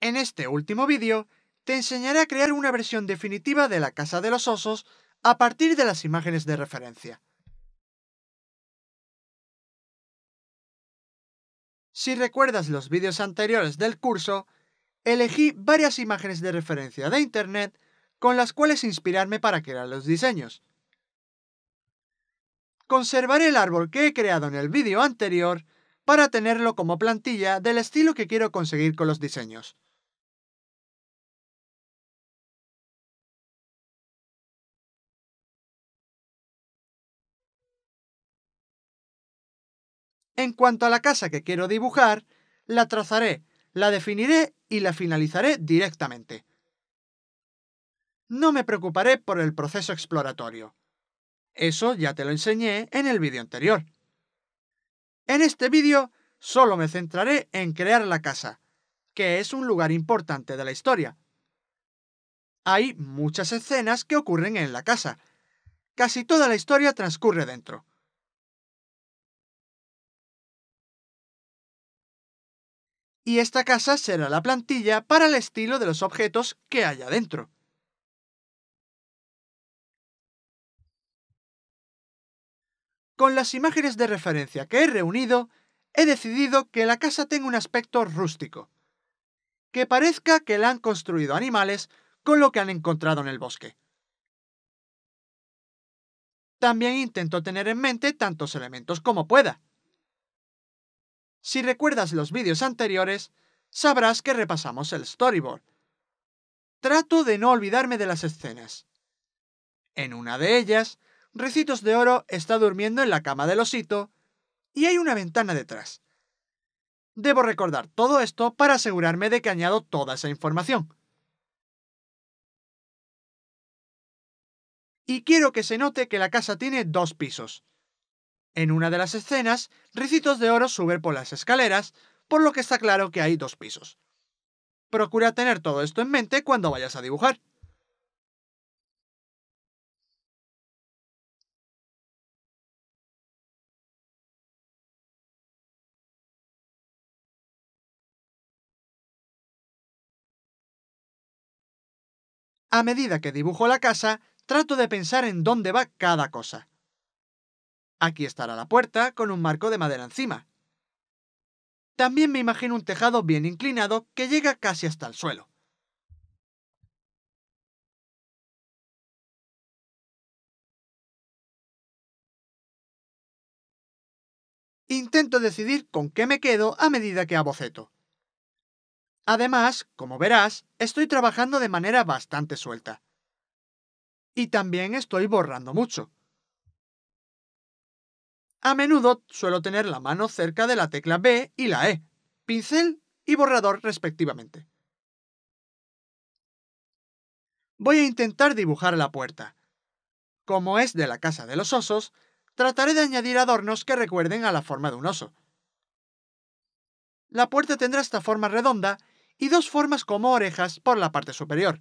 En este último vídeo, te enseñaré a crear una versión definitiva de la Casa de los Osos a partir de las imágenes de referencia. Si recuerdas los vídeos anteriores del curso, elegí varias imágenes de referencia de Internet con las cuales inspirarme para crear los diseños. Conservaré el árbol que he creado en el vídeo anterior para tenerlo como plantilla del estilo que quiero conseguir con los diseños. En cuanto a la casa que quiero dibujar, la trazaré, la definiré y la finalizaré directamente. No me preocuparé por el proceso exploratorio. Eso ya te lo enseñé en el vídeo anterior. En este vídeo solo me centraré en crear la casa, que es un lugar importante de la historia. Hay muchas escenas que ocurren en la casa. Casi toda la historia transcurre dentro. y esta casa será la plantilla para el estilo de los objetos que haya dentro. Con las imágenes de referencia que he reunido, he decidido que la casa tenga un aspecto rústico, que parezca que la han construido animales con lo que han encontrado en el bosque. También intento tener en mente tantos elementos como pueda, si recuerdas los vídeos anteriores, sabrás que repasamos el storyboard. Trato de no olvidarme de las escenas. En una de ellas, Recitos de Oro está durmiendo en la cama del osito y hay una ventana detrás. Debo recordar todo esto para asegurarme de que añado toda esa información. Y quiero que se note que la casa tiene dos pisos. En una de las escenas, Ricitos de Oro sube por las escaleras, por lo que está claro que hay dos pisos. Procura tener todo esto en mente cuando vayas a dibujar. A medida que dibujo la casa, trato de pensar en dónde va cada cosa. Aquí estará la puerta con un marco de madera encima. También me imagino un tejado bien inclinado que llega casi hasta el suelo. Intento decidir con qué me quedo a medida que aboceto. Además, como verás, estoy trabajando de manera bastante suelta. Y también estoy borrando mucho. A menudo suelo tener la mano cerca de la tecla B y la E, pincel y borrador respectivamente. Voy a intentar dibujar la puerta. Como es de la casa de los osos, trataré de añadir adornos que recuerden a la forma de un oso. La puerta tendrá esta forma redonda y dos formas como orejas por la parte superior.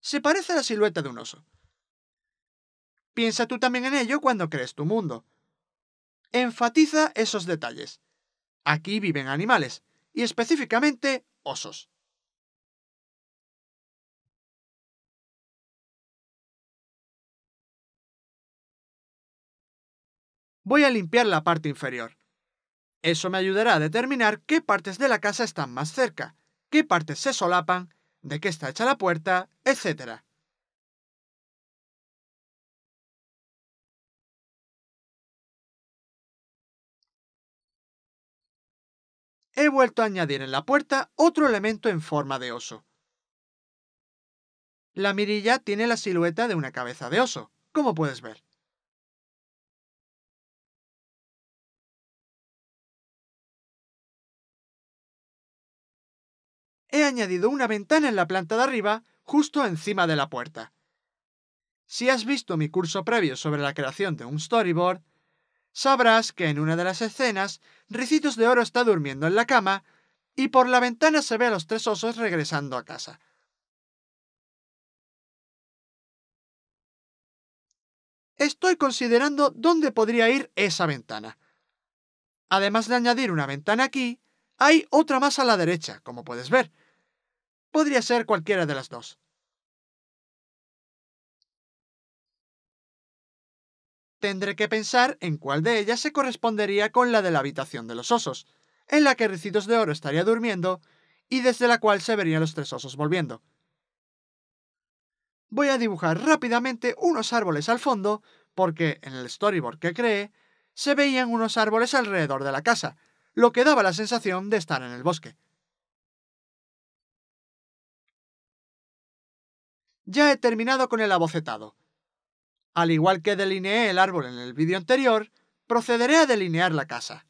Se parece a la silueta de un oso. Piensa tú también en ello cuando crees tu mundo enfatiza esos detalles. Aquí viven animales, y específicamente osos. Voy a limpiar la parte inferior. Eso me ayudará a determinar qué partes de la casa están más cerca, qué partes se solapan, de qué está hecha la puerta, etc. he vuelto a añadir en la puerta otro elemento en forma de oso. La mirilla tiene la silueta de una cabeza de oso, como puedes ver. He añadido una ventana en la planta de arriba, justo encima de la puerta. Si has visto mi curso previo sobre la creación de un storyboard, sabrás que en una de las escenas, Ricitos de Oro está durmiendo en la cama y por la ventana se ve a los tres osos regresando a casa. Estoy considerando dónde podría ir esa ventana. Además de añadir una ventana aquí, hay otra más a la derecha, como puedes ver. Podría ser cualquiera de las dos. tendré que pensar en cuál de ellas se correspondería con la de la habitación de los osos, en la que Ricitos de Oro estaría durmiendo y desde la cual se verían los tres osos volviendo. Voy a dibujar rápidamente unos árboles al fondo, porque en el storyboard que cree, se veían unos árboles alrededor de la casa, lo que daba la sensación de estar en el bosque. Ya he terminado con el abocetado. Al igual que delineé el árbol en el vídeo anterior, procederé a delinear la casa.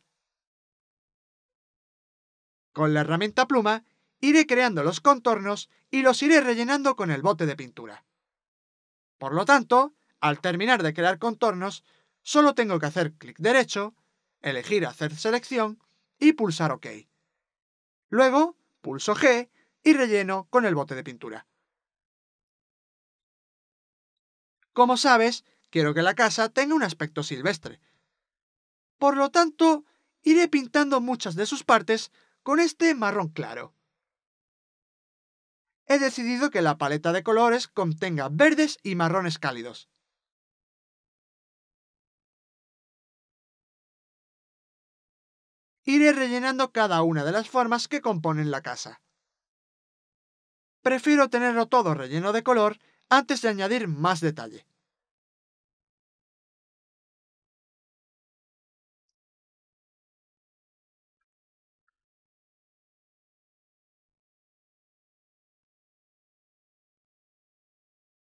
Con la herramienta pluma, iré creando los contornos y los iré rellenando con el bote de pintura. Por lo tanto, al terminar de crear contornos, solo tengo que hacer clic derecho, elegir hacer selección y pulsar OK. Luego, pulso G y relleno con el bote de pintura. Como sabes, quiero que la casa tenga un aspecto silvestre. Por lo tanto, iré pintando muchas de sus partes con este marrón claro. He decidido que la paleta de colores contenga verdes y marrones cálidos. Iré rellenando cada una de las formas que componen la casa. Prefiero tenerlo todo relleno de color antes de añadir más detalle.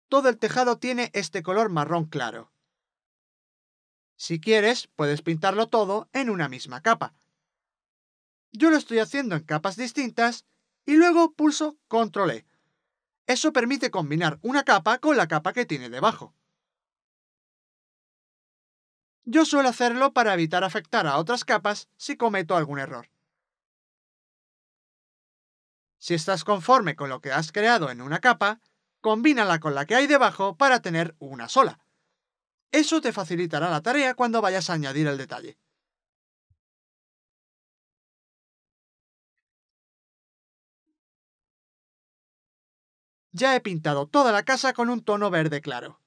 Todo el tejado tiene este color marrón claro. Si quieres, puedes pintarlo todo en una misma capa. Yo lo estoy haciendo en capas distintas y luego pulso Control E eso permite combinar una capa con la capa que tiene debajo. Yo suelo hacerlo para evitar afectar a otras capas si cometo algún error. Si estás conforme con lo que has creado en una capa, combínala con la que hay debajo para tener una sola. Eso te facilitará la tarea cuando vayas a añadir el detalle. Ya he pintado toda la casa con un tono verde claro.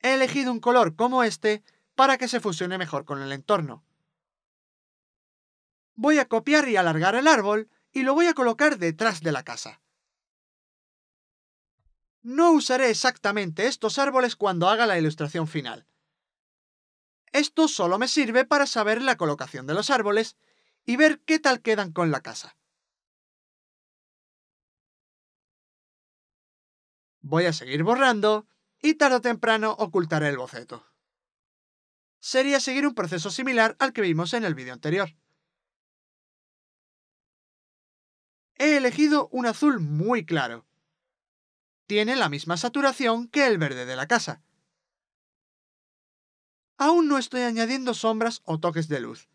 He elegido un color como este para que se fusione mejor con el entorno. Voy a copiar y alargar el árbol y lo voy a colocar detrás de la casa. No usaré exactamente estos árboles cuando haga la ilustración final. Esto solo me sirve para saber la colocación de los árboles y ver qué tal quedan con la casa. Voy a seguir borrando y tarde o temprano ocultaré el boceto. Sería seguir un proceso similar al que vimos en el vídeo anterior. He elegido un azul muy claro. Tiene la misma saturación que el verde de la casa. Aún no estoy añadiendo sombras o toques de luz.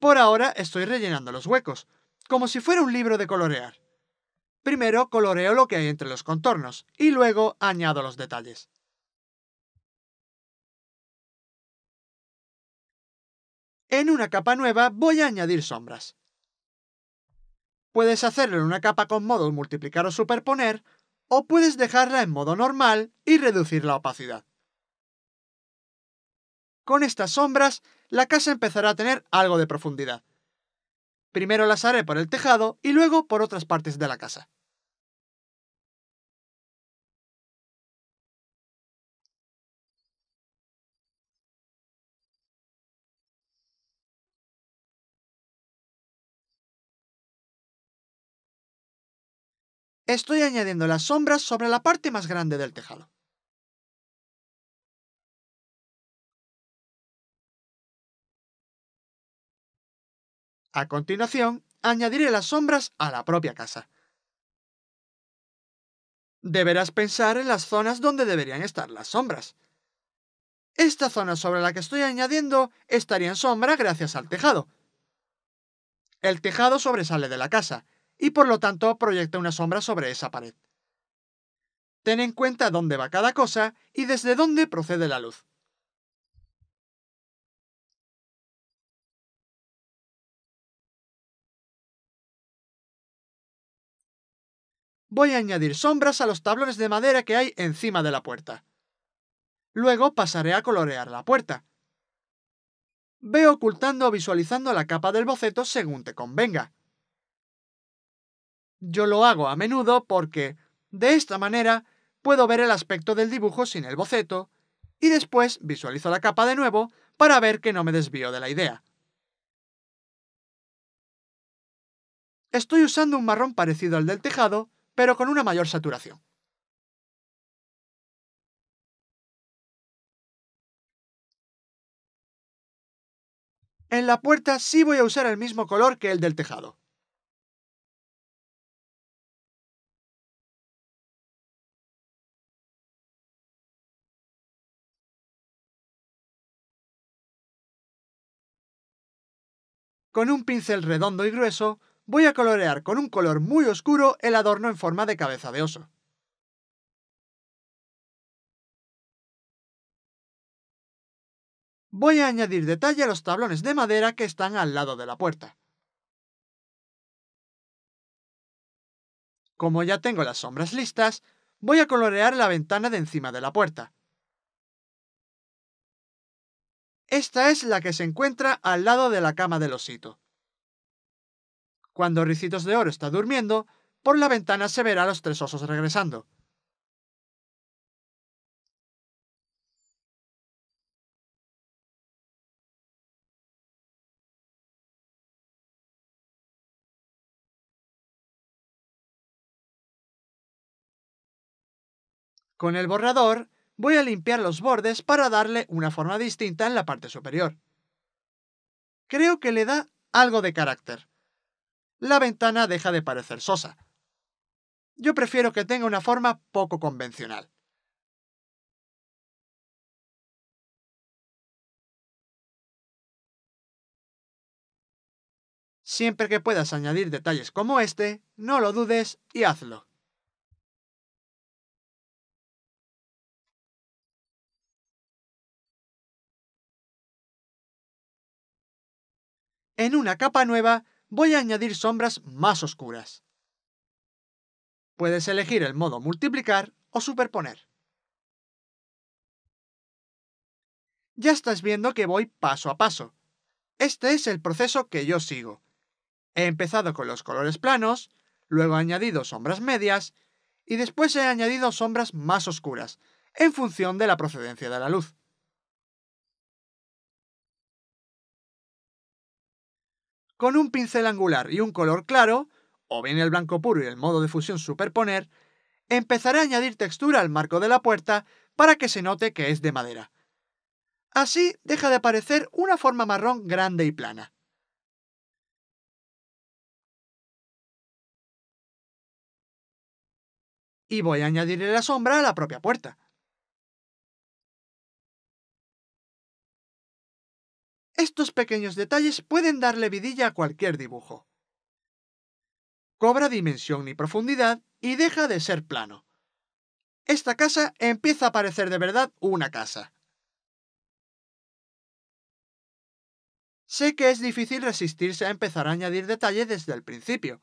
Por ahora estoy rellenando los huecos, como si fuera un libro de colorear. Primero coloreo lo que hay entre los contornos y luego añado los detalles. En una capa nueva voy a añadir sombras. Puedes hacerlo en una capa con modo multiplicar o superponer, o puedes dejarla en modo normal y reducir la opacidad. Con estas sombras, la casa empezará a tener algo de profundidad. Primero las haré por el tejado y luego por otras partes de la casa. estoy añadiendo las sombras sobre la parte más grande del tejado. A continuación, añadiré las sombras a la propia casa. Deberás pensar en las zonas donde deberían estar las sombras. Esta zona sobre la que estoy añadiendo estaría en sombra gracias al tejado. El tejado sobresale de la casa, y por lo tanto proyecta una sombra sobre esa pared. Ten en cuenta dónde va cada cosa y desde dónde procede la luz. Voy a añadir sombras a los tablones de madera que hay encima de la puerta. Luego pasaré a colorear la puerta. Ve ocultando o visualizando la capa del boceto según te convenga. Yo lo hago a menudo porque, de esta manera, puedo ver el aspecto del dibujo sin el boceto, y después visualizo la capa de nuevo para ver que no me desvío de la idea. Estoy usando un marrón parecido al del tejado, pero con una mayor saturación. En la puerta sí voy a usar el mismo color que el del tejado. Con un pincel redondo y grueso, voy a colorear con un color muy oscuro el adorno en forma de cabeza de oso. Voy a añadir detalle a los tablones de madera que están al lado de la puerta. Como ya tengo las sombras listas, voy a colorear la ventana de encima de la puerta, esta es la que se encuentra al lado de la cama del osito. Cuando Ricitos de Oro está durmiendo, por la ventana se verá a los tres osos regresando. Con el borrador, voy a limpiar los bordes para darle una forma distinta en la parte superior. Creo que le da algo de carácter. La ventana deja de parecer sosa. Yo prefiero que tenga una forma poco convencional. Siempre que puedas añadir detalles como este, no lo dudes y hazlo. En una capa nueva voy a añadir sombras más oscuras. Puedes elegir el modo multiplicar o superponer. Ya estás viendo que voy paso a paso. Este es el proceso que yo sigo. He empezado con los colores planos, luego he añadido sombras medias y después he añadido sombras más oscuras, en función de la procedencia de la luz. Con un pincel angular y un color claro, o bien el blanco puro y el modo de fusión superponer, empezaré a añadir textura al marco de la puerta para que se note que es de madera. Así deja de aparecer una forma marrón grande y plana. Y voy a añadirle la sombra a la propia puerta. Estos pequeños detalles pueden darle vidilla a cualquier dibujo. Cobra dimensión y profundidad y deja de ser plano. Esta casa empieza a parecer de verdad una casa. Sé que es difícil resistirse a empezar a añadir detalle desde el principio,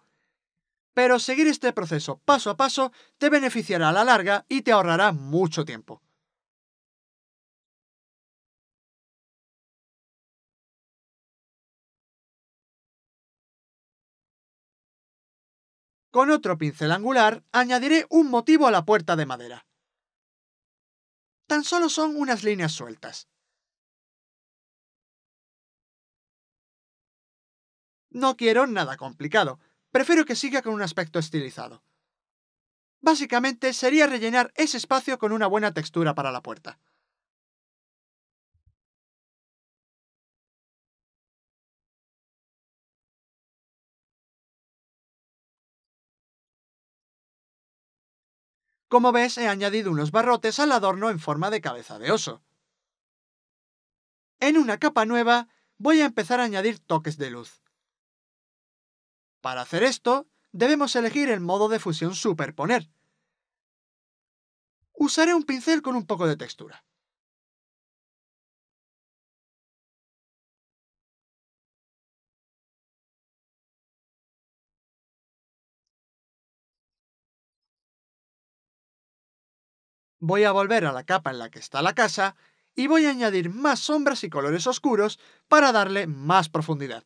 pero seguir este proceso paso a paso te beneficiará a la larga y te ahorrará mucho tiempo. Con otro pincel angular añadiré un motivo a la puerta de madera. Tan solo son unas líneas sueltas. No quiero nada complicado, prefiero que siga con un aspecto estilizado. Básicamente sería rellenar ese espacio con una buena textura para la puerta. Como ves, he añadido unos barrotes al adorno en forma de cabeza de oso. En una capa nueva, voy a empezar a añadir toques de luz. Para hacer esto, debemos elegir el modo de fusión superponer. Usaré un pincel con un poco de textura. Voy a volver a la capa en la que está la casa y voy a añadir más sombras y colores oscuros para darle más profundidad.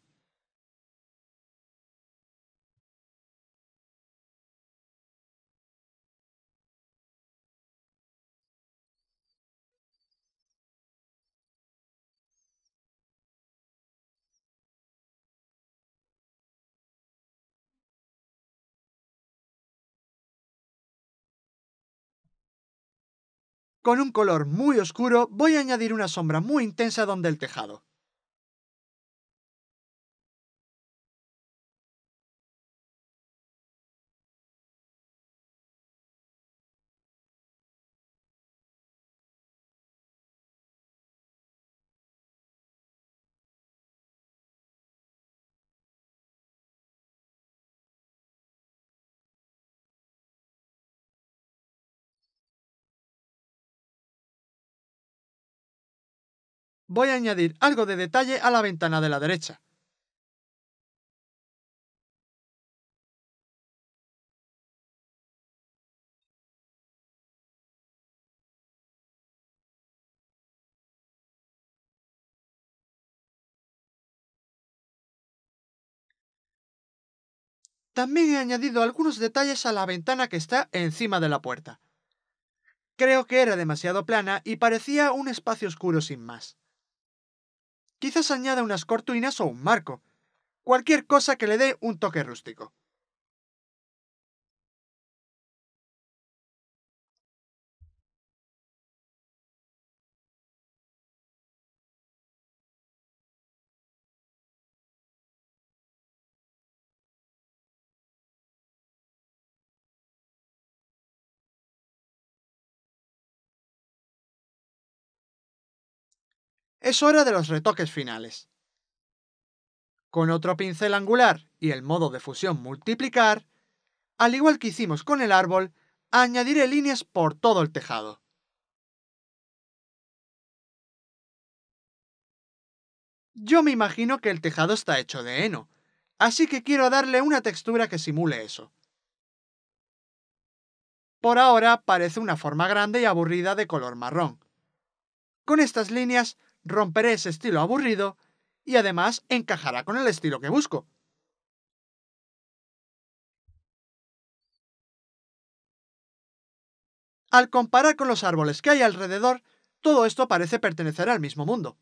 Con un color muy oscuro voy a añadir una sombra muy intensa donde el tejado. voy a añadir algo de detalle a la ventana de la derecha. También he añadido algunos detalles a la ventana que está encima de la puerta. Creo que era demasiado plana y parecía un espacio oscuro sin más. Quizás añada unas cortuinas o un marco. Cualquier cosa que le dé un toque rústico. es hora de los retoques finales. Con otro pincel angular y el modo de fusión multiplicar, al igual que hicimos con el árbol, añadiré líneas por todo el tejado. Yo me imagino que el tejado está hecho de heno, así que quiero darle una textura que simule eso. Por ahora parece una forma grande y aburrida de color marrón. Con estas líneas romperé ese estilo aburrido y además encajará con el estilo que busco. Al comparar con los árboles que hay alrededor, todo esto parece pertenecer al mismo mundo.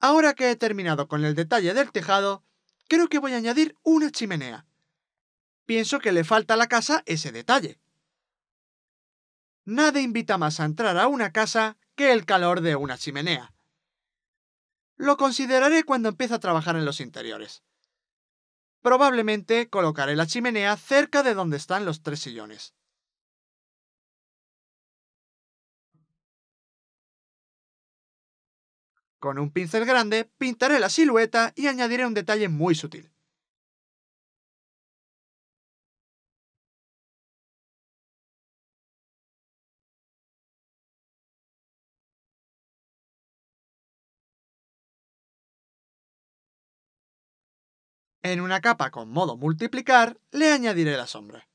Ahora que he terminado con el detalle del tejado, creo que voy a añadir una chimenea. Pienso que le falta a la casa ese detalle nada invita más a entrar a una casa que el calor de una chimenea. Lo consideraré cuando empiece a trabajar en los interiores. Probablemente colocaré la chimenea cerca de donde están los tres sillones. Con un pincel grande pintaré la silueta y añadiré un detalle muy sutil. En una capa con modo multiplicar, le añadiré la sombra.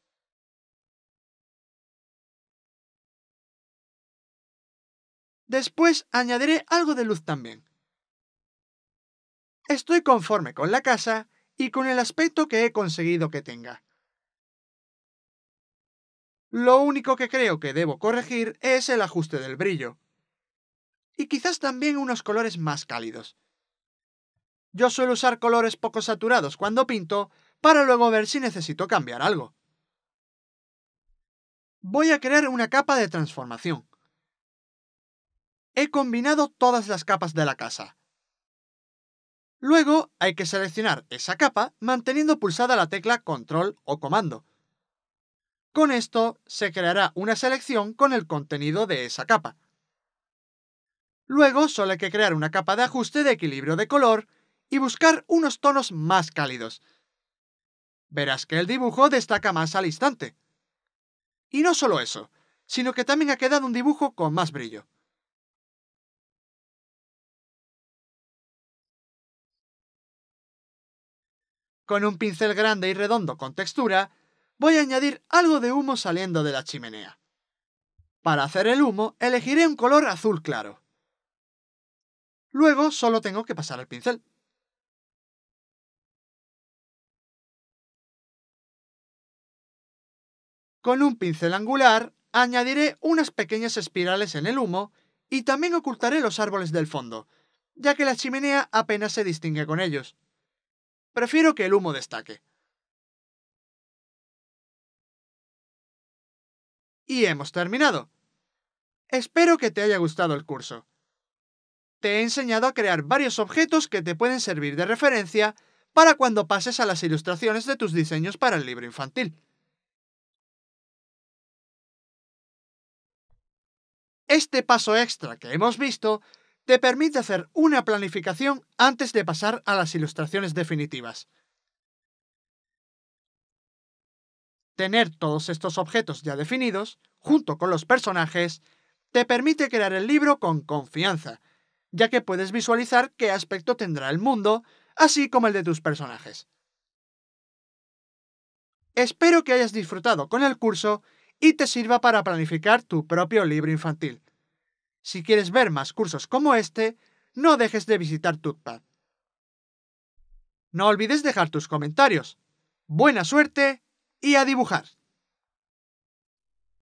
Después añadiré algo de luz también. Estoy conforme con la casa y con el aspecto que he conseguido que tenga. Lo único que creo que debo corregir es el ajuste del brillo. Y quizás también unos colores más cálidos. Yo suelo usar colores poco saturados cuando pinto para luego ver si necesito cambiar algo. Voy a crear una capa de transformación. He combinado todas las capas de la casa. Luego hay que seleccionar esa capa manteniendo pulsada la tecla control o comando. Con esto se creará una selección con el contenido de esa capa. Luego solo hay que crear una capa de ajuste de equilibrio de color y buscar unos tonos más cálidos. Verás que el dibujo destaca más al instante. Y no solo eso, sino que también ha quedado un dibujo con más brillo. Con un pincel grande y redondo con textura, voy a añadir algo de humo saliendo de la chimenea. Para hacer el humo, elegiré un color azul claro. Luego solo tengo que pasar el pincel. Con un pincel angular añadiré unas pequeñas espirales en el humo y también ocultaré los árboles del fondo, ya que la chimenea apenas se distingue con ellos. Prefiero que el humo destaque. Y hemos terminado. Espero que te haya gustado el curso. Te he enseñado a crear varios objetos que te pueden servir de referencia para cuando pases a las ilustraciones de tus diseños para el libro infantil. Este paso extra que hemos visto te permite hacer una planificación antes de pasar a las ilustraciones definitivas. Tener todos estos objetos ya definidos, junto con los personajes, te permite crear el libro con confianza, ya que puedes visualizar qué aspecto tendrá el mundo, así como el de tus personajes. Espero que hayas disfrutado con el curso y te sirva para planificar tu propio libro infantil. Si quieres ver más cursos como este, no dejes de visitar Tutpad. No olvides dejar tus comentarios. Buena suerte y a dibujar.